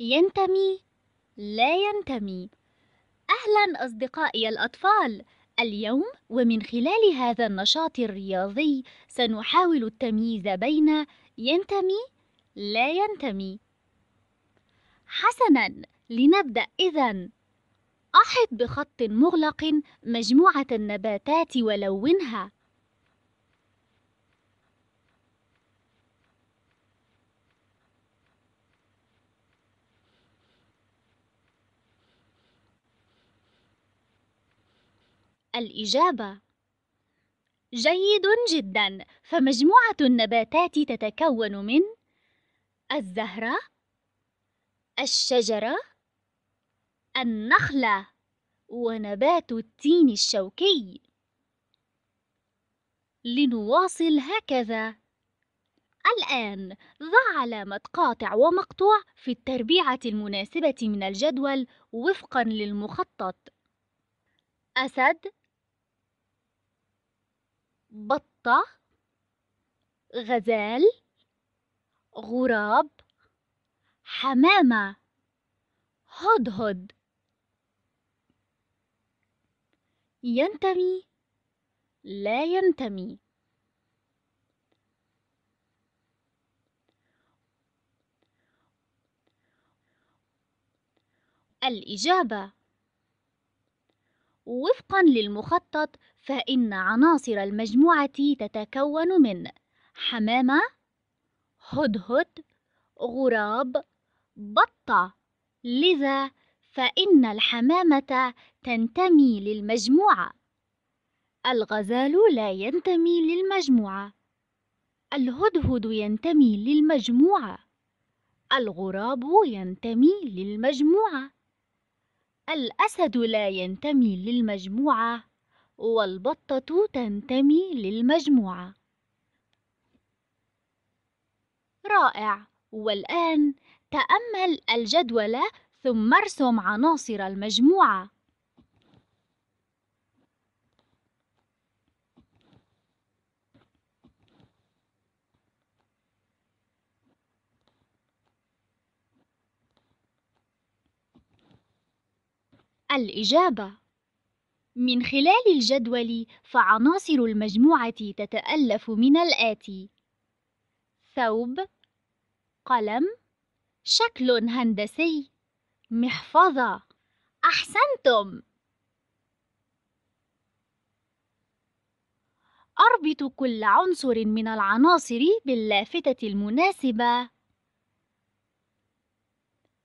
ينتمي لا ينتمي أهلا أصدقائي الأطفال اليوم ومن خلال هذا النشاط الرياضي سنحاول التمييز بين ينتمي لا ينتمي حسنا لنبدأ إذا أحط بخط مغلق مجموعة النباتات ولونها الإجابة جيد جدا فمجموعة النباتات تتكون من الزهرة الشجرة النخلة ونبات التين الشوكي لنواصل هكذا الآن ضع علامة قاطع ومقطوع في التربيعة المناسبة من الجدول وفقا للمخطط أسد بطة غزال غراب حمامة هدهد ينتمي لا ينتمي الإجابة وفقا للمخطط فإن عناصر المجموعة تتكون من حمامة، هدهد، غراب، بطة، لذا فإن الحمامة تنتمي للمجموعة. الغزال لا ينتمي للمجموعة. الهدهد ينتمي للمجموعة. الغراب ينتمي للمجموعة. الأسد لا ينتمي للمجموعة والبطة تنتمي للمجموعة رائع والآن تأمل الجدول ثم ارسم عناصر المجموعة الإجابة من خلال الجدول فعناصر المجموعة تتألف من الآتي ثوب قلم شكل هندسي محفظة أحسنتم أربط كل عنصر من العناصر باللافتة المناسبة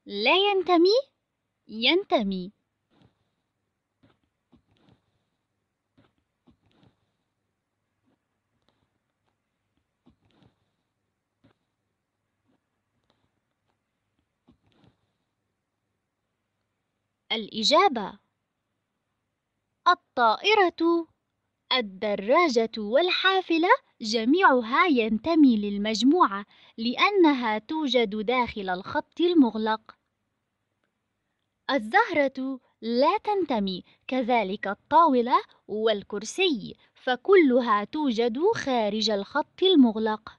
لا ينتمي ينتمي الإجابة الطائرة الدراجة والحافلة جميعها ينتمي للمجموعة لأنها توجد داخل الخط المغلق. الزهرة لا تنتمي كذلك الطاولة والكرسي فكلها توجد خارج الخط المغلق.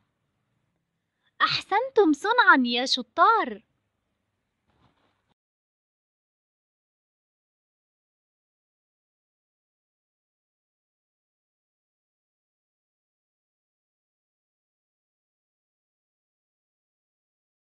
أحسنتم صنعا يا شطار!